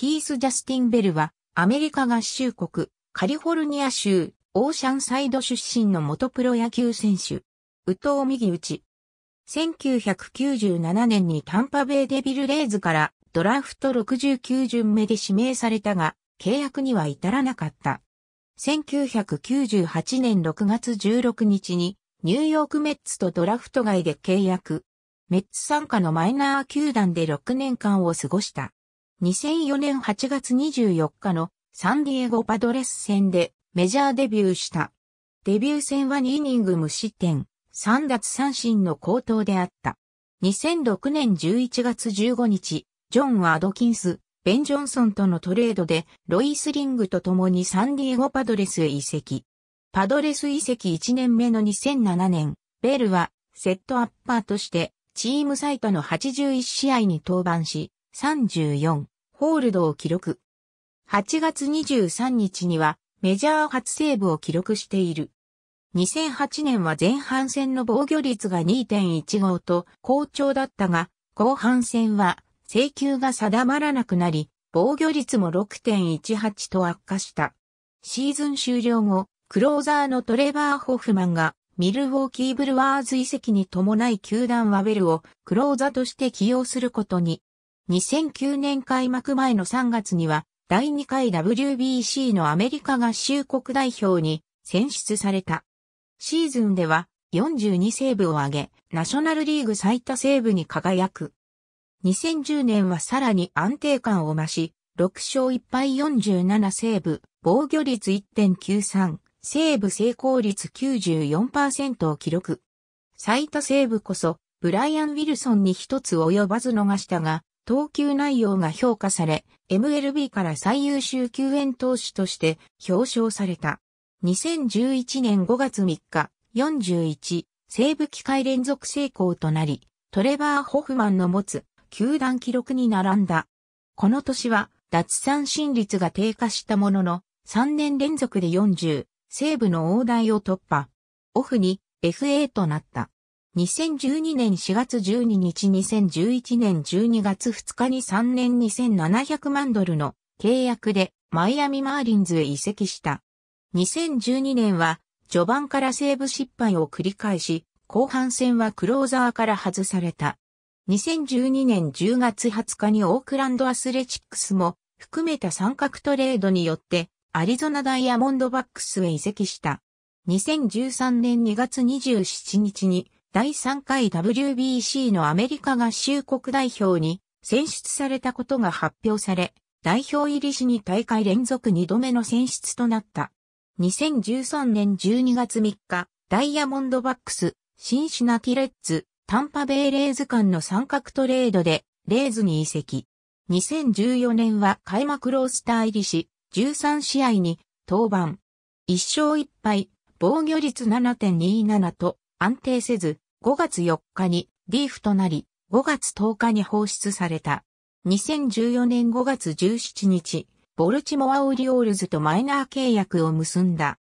キース・ジャスティン・ベルは、アメリカ合衆国、カリフォルニア州、オーシャンサイド出身の元プロ野球選手。宇藤右打ち。1997年にタンパベイデビルレイズからドラフト69巡目で指名されたが、契約には至らなかった。1998年6月16日にニューヨークメッツとドラフト外で契約。メッツ参加のマイナー球団で6年間を過ごした。2004年8月24日のサンディエゴパドレス戦でメジャーデビューした。デビュー戦は2イニング無失点、3奪三振の高騰であった。2006年11月15日、ジョン・アドキンス、ベン・ジョンソンとのトレードで、ロイスリングと共にサンディエゴパドレスへ移籍。パドレス移籍1年目の2007年、ベルはセットアッパーとして、チームサイトの81試合に登板し、34ホールドを記録。8月23日にはメジャー初セーブを記録している。2008年は前半戦の防御率が2.15と好調だったが、後半戦は制球が定まらなくなり、防御率も6.18と悪化した。シーズン終了後、クローザーのトレバー・ホフマンがミルウォーキー・ブルワーズ遺跡に伴い球団ワベルをクローザーとして起用することに2009年開幕前の3月には、第2回 WBC のアメリカ合衆国代表に選出された。シーズンでは42セーブを挙げ、ナショナルリーグ最多セーブに輝く。2010年はさらに安定感を増し、6勝1敗47セーブ、防御率1.93、セーブ成功率94%を記録。最多セーブこそ、ブライアン・ウィルソンに一つ及ばず逃したが、投球内容が評価され、MLB から最優秀救援投手として表彰された。2011年5月3日、41、西部機会連続成功となり、トレバー・ホフマンの持つ球団記録に並んだ。この年は脱三振率が低下したものの、3年連続で40、西部の大台を突破。オフに FA となった。2012年4月12日2011年12月2日に3年2700万ドルの契約でマイアミマーリンズへ移籍した。2012年は序盤からセーブ失敗を繰り返し、後半戦はクローザーから外された。2012年10月20日にオークランドアスレチックスも含めた三角トレードによってアリゾナダイヤモンドバックスへ移籍した。2013年2月27日に第3回 WBC のアメリカ合衆国代表に選出されたことが発表され、代表入りしに大会連続2度目の選出となった。2013年12月3日、ダイヤモンドバックス、シンシナティレッツ、タンパベイレーズ間の三角トレードで、レーズに移籍。2014年は開幕ロースター入りし、13試合に登板。1勝1敗、防御率7.27と安定せず、5月4日にリーフとなり、5月10日に放出された。2014年5月17日、ボルチモア・オリオールズとマイナー契約を結んだ。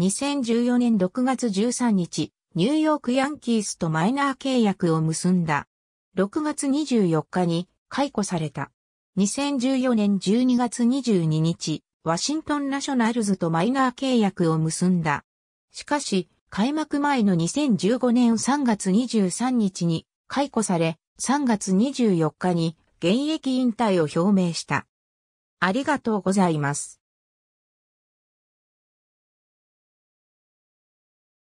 2014年6月13日、ニューヨーク・ヤンキースとマイナー契約を結んだ。6月24日に解雇された。2014年12月22日、ワシントン・ナショナルズとマイナー契約を結んだ。しかし、開幕前の2015年3月23日に解雇され、3月24日に現役引退を表明した。ありがとうございます。